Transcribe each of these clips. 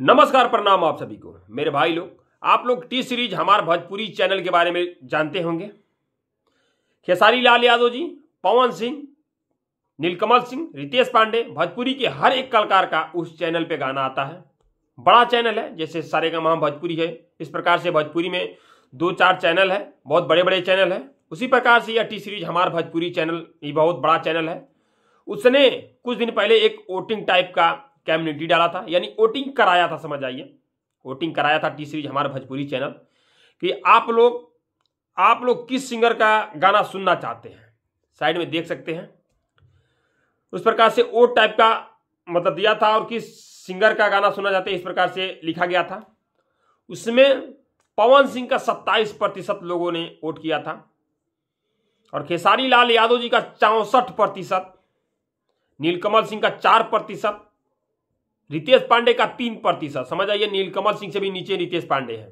नमस्कार प्रणाम आप सभी को मेरे भाई लोग आप लोग टी सीरीज हमारे भोजपुरी चैनल के बारे में जानते होंगे खेसारी लाल यादव जी पवन सिंह नीलकमल सिंह रितेश पांडे भोजपुरी के हर एक कलाकार का उस चैनल पे गाना आता है बड़ा चैनल है जैसे सारे का महा भोजपुरी है इस प्रकार से भोजपुरी में दो चार चैनल है बहुत बड़े बड़े चैनल है उसी प्रकार से यह टी सीरीज हमारे भोजपुरी चैनल ये बहुत बड़ा चैनल है उसने कुछ दिन पहले एक वोटिंग टाइप का कम्युनिटी डाला था यानी वोटिंग कराया था समझ आइए वोटिंग कराया था टी सीरीज हमारे भोजपुरी चैनल कि आप लोग आप लोग किस सिंगर का गाना सुनना चाहते हैं साइड में देख सकते हैं उस प्रकार से ओ टाइप का मतलब दिया था और किस सिंगर का गाना सुना चाहते हैं इस प्रकार से लिखा गया था उसमें पवन सिंह का 27 प्रतिशत लोगों ने वोट किया था और खेसारी लाल यादव जी का चौसठ प्रतिशत नीलकमल सिंह का चार प्रतिशत रितेश पांडे का तीन प्रतिशत समझ आइए नीलकमल सिंह से भी नीचे रितेश पांडे है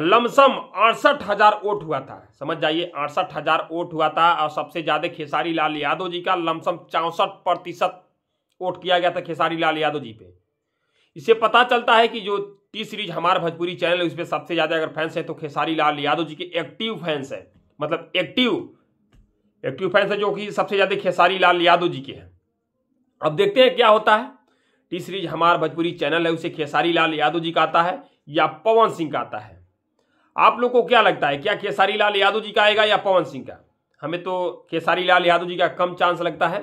लमसम अड़सठ हजार वोट हुआ था समझ जाइए अड़सठ हजार वोट हुआ था और सबसे ज्यादा खेसारी लाल यादव जी का लमसम चौसठ प्रतिशत वोट किया गया था खेसारी लाल यादव जी पे इससे पता चलता है कि जो टी सीरीज हमारा भोजपुरी चैनल है उसमें सबसे ज्यादा अगर फैंस है तो खेसारी लाल यादव जी के एक्टिव फैंस है मतलब एक्टिव एक्टिव फैंस है जो कि सबसे ज्यादा खेसारी लाल यादव जी के हैं अब देखते हैं क्या होता है तीसरी हमारा भोजपुरी चैनल है उसे खेसारी लाल यादव जी का आता है या पवन सिंह का आता है आप लोग को क्या लगता है क्या खेसारी लाल यादव जी का आएगा या पवन सिंह का हमें तो खेसारी लाल यादव जी का कम चांस लगता है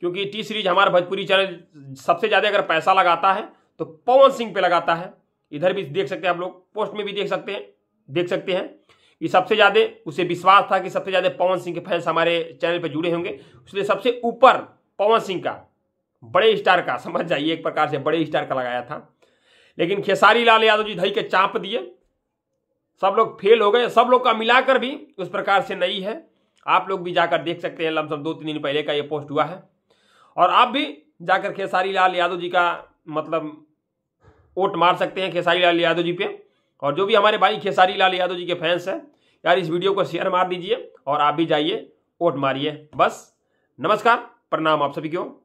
क्योंकि टी सीरीज हमारा भोजपुरी चैनल सबसे ज़्यादा अगर पैसा लगाता है तो पवन सिंह पे लगाता है इधर भी देख सकते हैं आप लोग पोस्ट में भी देख सकते हैं देख सकते हैं कि सबसे ज़्यादा उसे विश्वास था कि सबसे ज़्यादा पवन सिंह के फैंस हमारे चैनल पर जुड़े होंगे इसलिए सबसे ऊपर पवन सिंह का बड़े स्टार का समझ जाइए एक प्रकार से बड़े स्टार का लगाया था लेकिन खेसारी लाल यादव जी धई के चाप दिए सब लोग फेल हो गए सब लोग का मिलाकर भी उस प्रकार से नहीं है आप लोग भी जाकर देख सकते हैं लमसम दो तीन दिन पहले का ये पोस्ट हुआ है और आप भी जाकर खेसारी लाल यादव जी का मतलब वोट मार सकते हैं खेसारी लाल यादव जी पे और जो भी हमारे भाई खेसारी लाल यादव जी के फैंस हैं यार इस वीडियो को शेयर मार दीजिए और आप भी जाइए वोट मारिए बस नमस्कार प्रणाम आप सभी क्यों